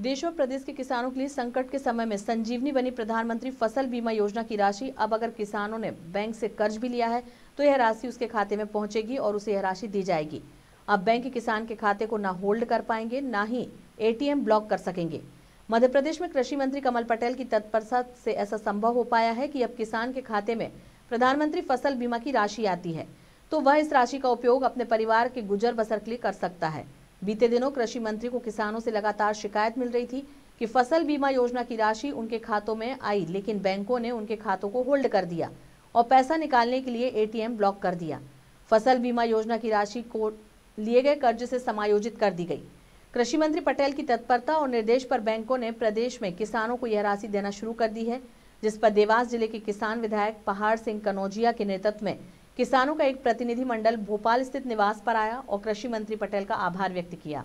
देश और प्रदेश के किसानों के लिए संकट के समय में संजीवनी बनी प्रधानमंत्री फसल बीमा योजना की राशि अब अगर किसानों ने बैंक से कर्ज भी लिया है तो यह राशि उसके खाते में पहुंचेगी और उसे यह राशि दी जाएगी अब बैंक किसान के खाते को ना होल्ड कर पाएंगे ना ही एटीएम ब्लॉक कर सकेंगे मध्य प्रदेश में कृषि मंत्री कमल पटेल की तत्परता से ऐसा संभव हो पाया है कि अब किसान के खाते में प्रधानमंत्री फसल बीमा की राशि आती है तो वह इस राशि का उपयोग अपने परिवार के गुजर बसर के लिए कर सकता है बीते दिनों कृषि मंत्री को किसानों से लगातार शिकायत मिल रही थी कि फसल बीमा योजना की राशि उनके खातों में आई लेकिन बैंकों ने उनके खातों को होल्ड कर दिया और पैसा निकालने के लिए एटीएम ब्लॉक कर दिया फसल बीमा योजना की राशि को लिए गए कर्ज से समायोजित कर दी गई कृषि मंत्री पटेल की तत्परता और निर्देश पर बैंकों ने प्रदेश में किसानों को यह राशि देना शुरू कर दी है जिस पर देवास जिले के किसान विधायक पहाड़ सिंह कनौजिया के नेतृत्व में किसानों का एक प्रतिनिधि मंडल भोपाल स्थित निवास पर आया और कृषि मंत्री पटेल का आभार व्यक्त किया